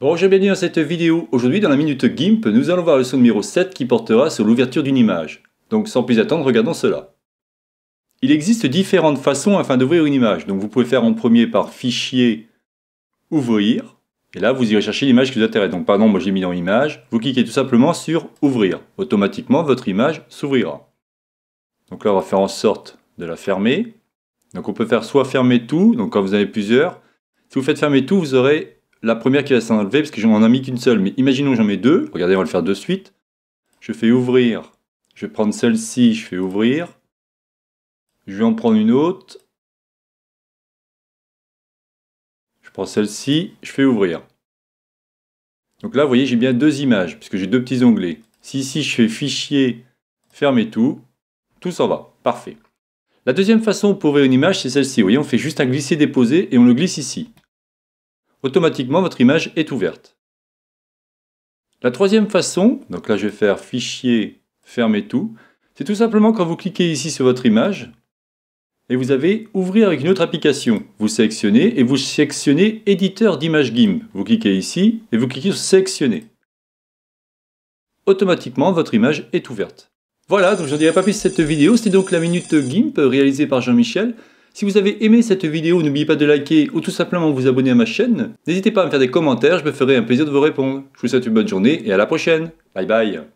Bonjour et bienvenue dans cette vidéo. Aujourd'hui dans la Minute GIMP, nous allons voir le leçon numéro 7 qui portera sur l'ouverture d'une image. Donc sans plus attendre, regardons cela. Il existe différentes façons afin d'ouvrir une image. Donc vous pouvez faire en premier par fichier ouvrir. Et là vous irez chercher l'image qui vous intéresse. Donc pardon, moi j'ai mis dans image. Vous cliquez tout simplement sur ouvrir. Automatiquement votre image s'ouvrira. Donc là on va faire en sorte de la fermer. Donc on peut faire soit fermer tout, donc quand vous avez plusieurs. Si vous faites fermer tout, vous aurez la première qui va s'enlever, parce que j'en ai mis qu'une seule, mais imaginons que j'en mets deux, regardez, on va le faire de suite. Je fais ouvrir, je vais prendre celle-ci, je fais ouvrir, je vais en prendre une autre, je prends celle-ci, je fais ouvrir. Donc là, vous voyez, j'ai bien deux images, puisque j'ai deux petits onglets. Si ici, je fais fichier, fermer tout, tout s'en va, parfait. La deuxième façon pour ouvrir une image, c'est celle-ci. Vous voyez, on fait juste un glisser-déposer et on le glisse ici automatiquement votre image est ouverte. La troisième façon, donc là je vais faire fichier, fermer tout, c'est tout simplement quand vous cliquez ici sur votre image et vous avez ouvrir avec une autre application. Vous sélectionnez et vous sélectionnez éditeur d'image GIMP. Vous cliquez ici et vous cliquez sur sélectionner. Automatiquement votre image est ouverte. Voilà, donc j'en dirai pas plus cette vidéo. C'était donc la minute GIMP réalisée par Jean-Michel. Si vous avez aimé cette vidéo, n'oubliez pas de liker ou tout simplement vous abonner à ma chaîne. N'hésitez pas à me faire des commentaires, je me ferai un plaisir de vous répondre. Je vous souhaite une bonne journée et à la prochaine. Bye bye